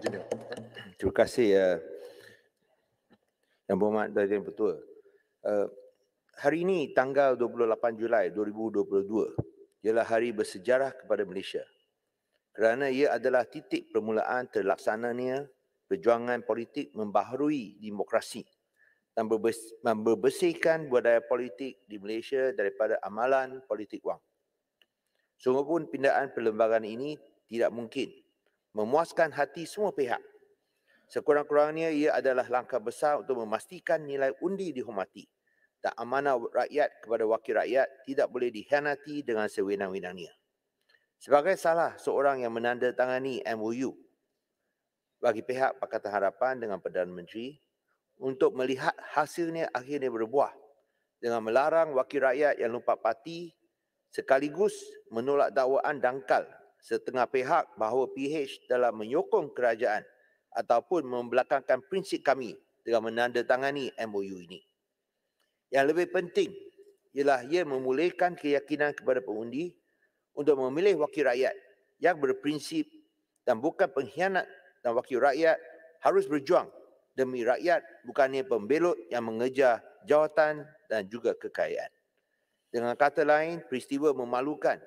Junior. Terima kasih ya. Yang berhormat dan yang bertuah. Eh, hari ini tanggal 28 Julai 2022 ialah hari bersejarah kepada Malaysia. Kerana ia adalah titik permulaan terlaksananya perjuangan politik membaharui demokrasi dan membersihkan budaya politik di Malaysia daripada amalan politik wang. Sungguh pun pindaan perlembagaan ini tidak mungkin memuaskan hati semua pihak. Sekurang-kurangnya ia adalah langkah besar untuk memastikan nilai undi dihormati. Tak amanah rakyat kepada wakil rakyat tidak boleh dikhianati dengan sewenang-wenangnya. Sebagai salah seorang yang menandatangani MOU bagi pihak Pakatan Harapan dengan Perdana Menteri untuk melihat hasilnya akhirnya berbuah dengan melarang wakil rakyat yang lupa parti sekaligus menolak dakwaan dangkal setengah pihak bahawa PH dalam menyokong kerajaan ataupun membelakangkan prinsip kami dengan menandatangani MOU ini. Yang lebih penting ialah ia memulihkan keyakinan kepada pengundi untuk memilih wakil rakyat yang berprinsip dan bukan pengkhianat dan wakil rakyat harus berjuang demi rakyat bukannya pembelot yang mengejar jawatan dan juga kekayaan. Dengan kata lain, peristiwa memalukan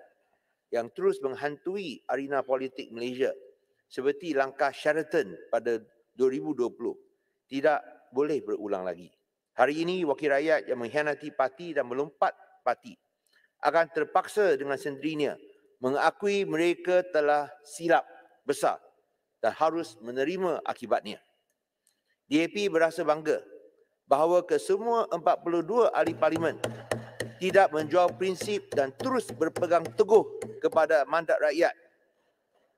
yang terus menghantui arena politik Malaysia seperti langkah Sheraton pada 2020 tidak boleh berulang lagi. Hari ini wakil rakyat yang mengkhianati parti dan melompat parti akan terpaksa dengan sendirinya mengakui mereka telah silap besar dan harus menerima akibatnya. DAP berasa bangga bahawa kesemua 42 ahli parlimen tidak menjual prinsip dan terus berpegang teguh kepada mandat rakyat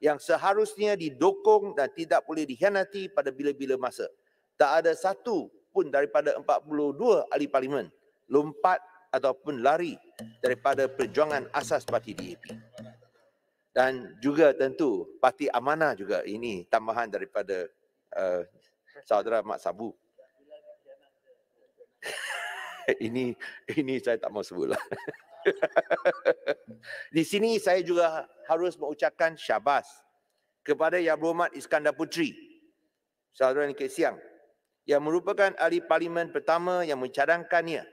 yang seharusnya didukung dan tidak boleh dikhianati pada bila-bila masa. Tak ada satu pun daripada 42 ahli parlimen lompat ataupun lari daripada perjuangan asas parti DAP. Dan juga tentu parti amanah juga ini tambahan daripada uh, saudara Mak Sabu. ini ini saya tak mau sebutlah. Di sini saya juga harus mengucapkan syabas kepada Yang Berhormat Iskandar Putri, Saudara Nikit Siang, yang merupakan ahli parlimen pertama yang mencadangkannya,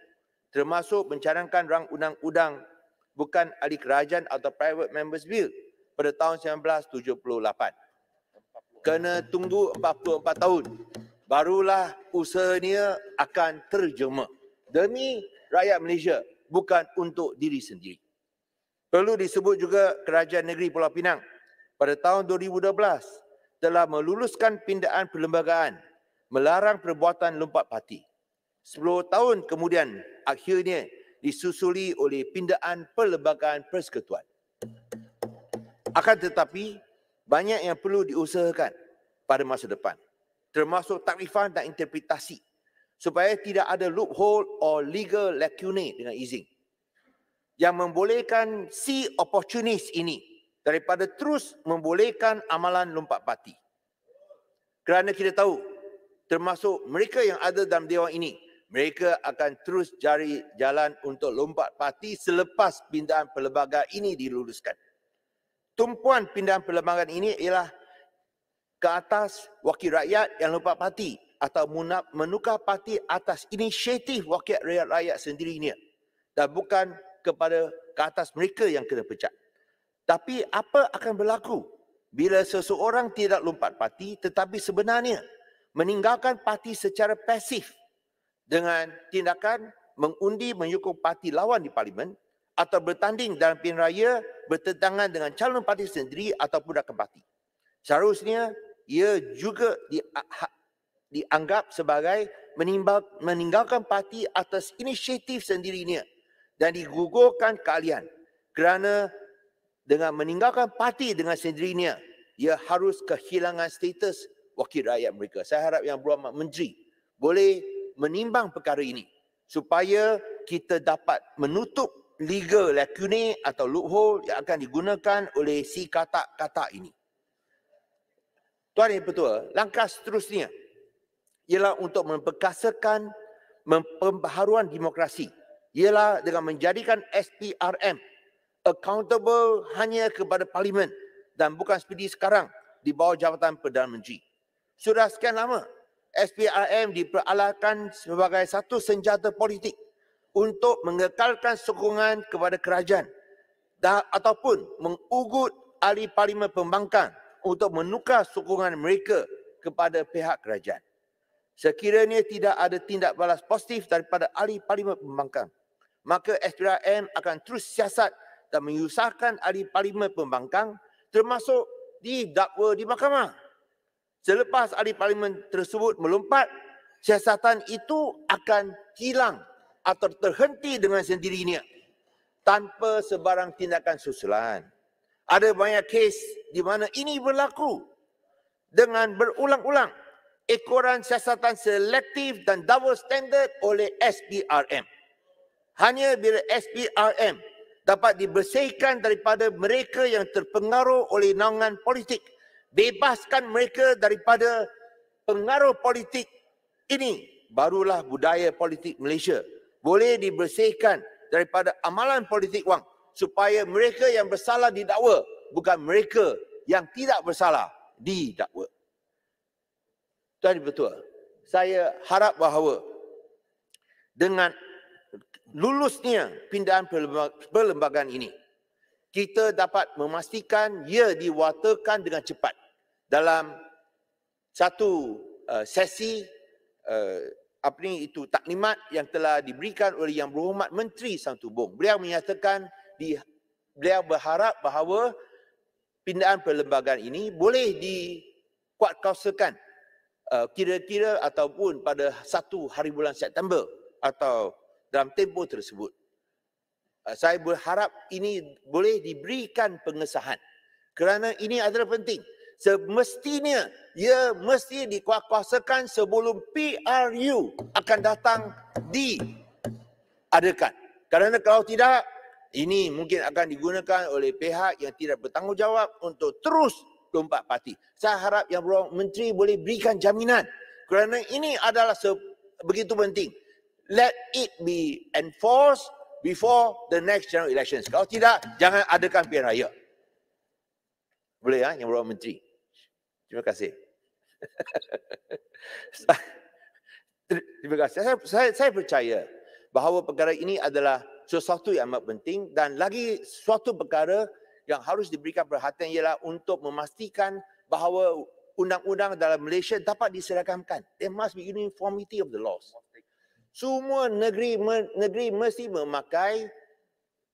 termasuk mencadangkan rang undang-undang bukan ahli kerajaan atau private members bill pada tahun 1978. Kena tunggu 44 tahun, barulah usahanya akan terjemah demi rakyat Malaysia bukan untuk diri sendiri. Perlu disebut juga Kerajaan Negeri Pulau Pinang pada tahun 2012 telah meluluskan pindaan perlembagaan melarang perbuatan lompat parti. 10 tahun kemudian akhirnya disusuli oleh pindaan perlembagaan persekutuan. Akan tetapi banyak yang perlu diusahakan pada masa depan termasuk takrifan dan interpretasi supaya tidak ada loophole or legal lacunae dengan e izin yang membolehkan si opportunist ini daripada terus membolehkan amalan lompat parti. Kerana kita tahu termasuk mereka yang ada dalam dewan ini, mereka akan terus cari jalan untuk lompat parti selepas pindaan perlembagaan ini diluluskan. Tumpuan pindaan perlembagaan ini ialah ke atas wakil rakyat yang lompat parti atau munap, menukar parti atas inisiatif wakil rakyat, rakyat sendiri ni dan bukan kepada ke atas mereka yang kena pecat. Tapi apa akan berlaku bila seseorang tidak lompat parti tetapi sebenarnya meninggalkan parti secara pasif dengan tindakan mengundi menyokong parti lawan di parlimen atau bertanding dalam pilihan raya bertentangan dengan calon parti sendiri ataupun rakan parti. Seharusnya ia juga di, ha-, dianggap sebagai meninggalkan parti atas inisiatif sendirinya dan digugurkan keahlian kerana dengan meninggalkan parti dengan sendirinya ia harus kehilangan status wakil rakyat mereka. Saya harap yang berhormat menteri boleh menimbang perkara ini supaya kita dapat menutup legal lacune atau loophole yang akan digunakan oleh si kata-kata ini. Tuan dan Pertua, langkah seterusnya ialah untuk memperkasakan pembaharuan demokrasi ialah dengan menjadikan SPRM accountable hanya kepada parlimen dan bukan seperti sekarang di bawah jabatan Perdana Menteri. Sudah sekian lama SPRM diperalatkan sebagai satu senjata politik untuk mengekalkan sokongan kepada kerajaan dan, ataupun mengugut ahli parlimen pembangkang untuk menukar sokongan mereka kepada pihak kerajaan. Sekiranya tidak ada tindak balas positif daripada ahli parlimen pembangkang, maka SPRM akan terus siasat dan menyusahkan ahli parlimen pembangkang termasuk di dakwa di mahkamah. Selepas ahli parlimen tersebut melompat, siasatan itu akan hilang atau terhenti dengan sendirinya tanpa sebarang tindakan susulan. Ada banyak kes di mana ini berlaku dengan berulang-ulang ekoran siasatan selektif dan double standard oleh SPRM. Hanya bila SPRM dapat dibersihkan daripada mereka yang terpengaruh oleh naungan politik, bebaskan mereka daripada pengaruh politik ini, barulah budaya politik Malaysia boleh dibersihkan daripada amalan politik wang supaya mereka yang bersalah didakwa bukan mereka yang tidak bersalah didakwa. Tuan Ibu saya harap bahawa dengan lulusnya pindaan perlembagaan ini, kita dapat memastikan ia diwatakan dengan cepat dalam satu eh, sesi eh, apa ni itu taklimat yang telah diberikan oleh Yang Berhormat Menteri Santubong. Beliau menyatakan beliau berharap bahawa pindaan perlembagaan ini boleh dikuatkuasakan Uh, kira-kira ataupun pada satu hari bulan September atau dalam tempoh tersebut. Uh, saya berharap ini boleh diberikan pengesahan kerana ini adalah penting. Semestinya ia mesti dikuasakan sebelum PRU akan datang di adakan. Kerana kalau tidak ini mungkin akan digunakan oleh pihak yang tidak bertanggungjawab untuk terus 24 parti. Saya harap yang berhormat menteri boleh berikan jaminan kerana ini adalah begitu penting. Let it be enforced before the next general elections. Kalau tidak, jangan adakan pilihan raya. Boleh ya, yang berhormat menteri. Terima kasih. Terima kasih. Saya, saya, saya percaya bahawa perkara ini adalah sesuatu yang amat penting dan lagi suatu perkara yang harus diberikan perhatian ialah untuk memastikan bahawa undang-undang dalam Malaysia dapat diseragamkan. There must be uniformity of the laws. Semua negeri negeri mesti memakai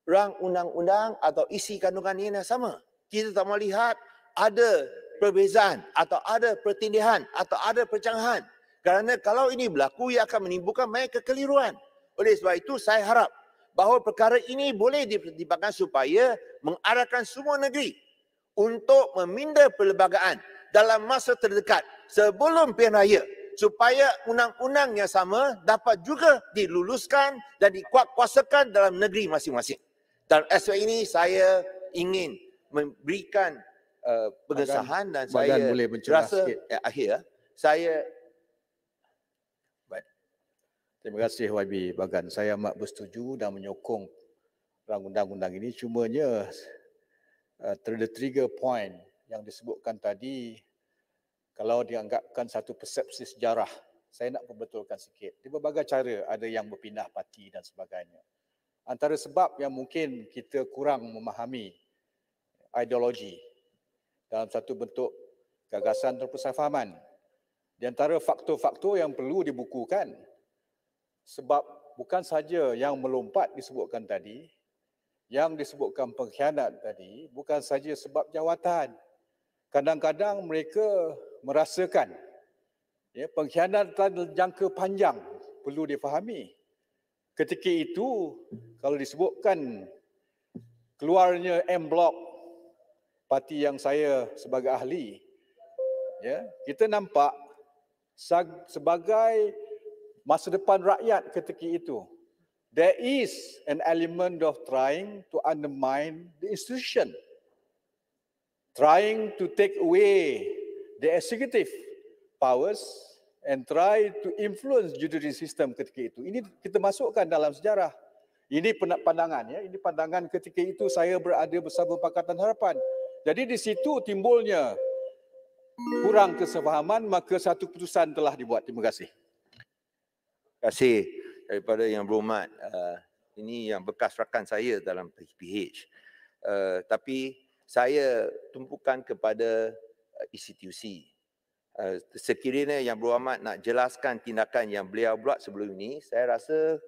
rang undang-undang atau isi kandungan ini yang sama. Kita tak mau lihat ada perbezaan atau ada pertindihan atau ada percanggahan. Kerana kalau ini berlaku, ia akan menimbulkan banyak kekeliruan. Oleh sebab itu, saya harap bahawa perkara ini boleh dipertimbangkan supaya mengarahkan semua negeri untuk meminda perlembagaan dalam masa terdekat sebelum pilihan raya supaya undang-undang yang sama dapat juga diluluskan dan dikuatkuasakan dalam negeri masing-masing. Dan aspek ini saya ingin memberikan uh, pengesahan dan saya rasa Eh, akhir ya, saya Terima kasih YB Bagan. Saya amat bersetuju dan menyokong undang-undang ini. Cumanya uh, trigger point yang disebutkan tadi kalau dianggapkan satu persepsi sejarah, saya nak perbetulkan sikit. Di berbagai cara ada yang berpindah parti dan sebagainya. Antara sebab yang mungkin kita kurang memahami ideologi dalam satu bentuk gagasan terpesafahaman. Di antara faktor-faktor yang perlu dibukukan, sebab bukan saja yang melompat disebutkan tadi, yang disebutkan pengkhianat tadi, bukan saja sebab jawatan. Kadang-kadang mereka merasakan ya, pengkhianat dalam jangka panjang perlu difahami. Ketika itu, kalau disebutkan keluarnya M Block parti yang saya sebagai ahli ya kita nampak sebagai masa depan rakyat ketika itu. There is an element of trying to undermine the institution. Trying to take away the executive powers and try to influence judiciary system ketika itu. Ini kita masukkan dalam sejarah. Ini pandangan ya, ini pandangan ketika itu saya berada bersama Pakatan Harapan. Jadi di situ timbulnya kurang kesepahaman maka satu putusan telah dibuat. Terima kasih kasih daripada yang berhormat uh, ini yang bekas rakan saya dalam PH. Uh, tapi saya tumpukan kepada uh, institusi. Uh, sekiranya yang berhormat nak jelaskan tindakan yang beliau buat sebelum ini, saya rasa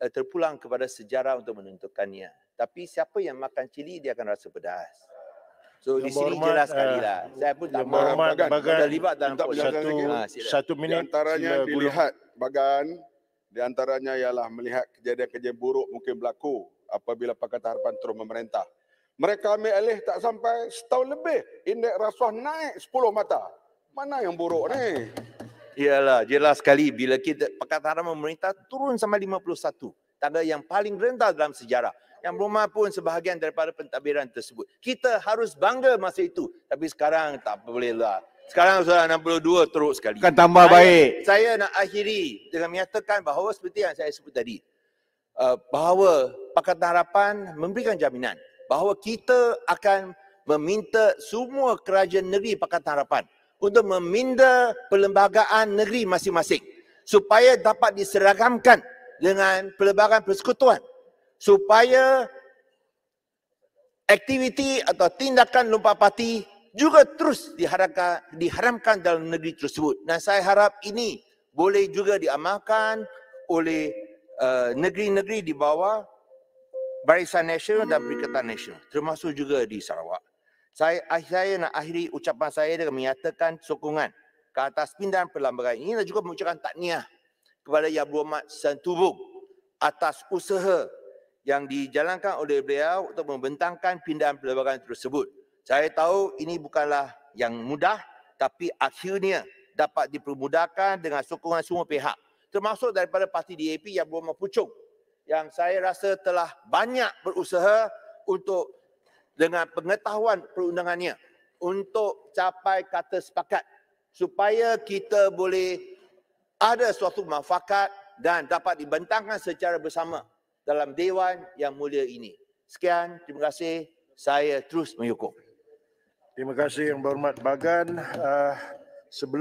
uh, terpulang kepada sejarah untuk menentukannya. Tapi siapa yang makan cili dia akan rasa pedas. So yang di sini hormat, jelas sekali eh, lah. Uh, saya pun tak berhormat kan. bagan, terlibat dalam tak satu, ha, satu minit. Di antaranya sila dilihat guru. bagan, di antaranya ialah melihat kejadian-kejadian buruk mungkin berlaku apabila Pakatan Harapan terus memerintah. Mereka ambil alih tak sampai setahun lebih. indek rasuah naik 10 mata. Mana yang buruk ni? Iyalah, jelas sekali bila kita Pakatan Harapan memerintah turun sama 51. Tanda yang paling rendah dalam sejarah yang rumah pun sebahagian daripada pentadbiran tersebut. Kita harus bangga masa itu. Tapi sekarang tak bolehlah. Sekarang sudah 62 teruk sekali. Kan tambah saya, baik. Saya nak akhiri dengan menyatakan bahawa seperti yang saya sebut tadi. Uh, bahawa Pakatan Harapan memberikan jaminan. Bahawa kita akan meminta semua kerajaan negeri Pakatan Harapan untuk meminda perlembagaan negeri masing-masing supaya dapat diseragamkan dengan pelbagai persekutuan supaya aktiviti atau tindakan lompat parti juga terus diharamkan, diharamkan dalam negeri tersebut. Dan saya harap ini boleh juga diamalkan oleh uh, negeri-negeri di bawah Barisan Nasional dan Perikatan Nasional termasuk juga di Sarawak. Saya, saya nak akhiri ucapan saya dengan menyatakan sokongan ke atas pindahan perlambagaan ini dan juga mengucapkan takniah kepada Yabu Ahmad Sentubung atas usaha yang dijalankan oleh beliau untuk membentangkan pindaan pelbagai tersebut. Saya tahu ini bukanlah yang mudah tapi akhirnya dapat dipermudahkan dengan sokongan semua pihak termasuk daripada parti DAP yang bernama Pucung yang saya rasa telah banyak berusaha untuk dengan pengetahuan perundangannya untuk capai kata sepakat supaya kita boleh ada suatu manfaat dan dapat dibentangkan secara bersama dalam dewan yang mulia ini. Sekian, terima kasih. Saya terus menyokong. Terima kasih yang berhormat Bagan. Uh, sebelum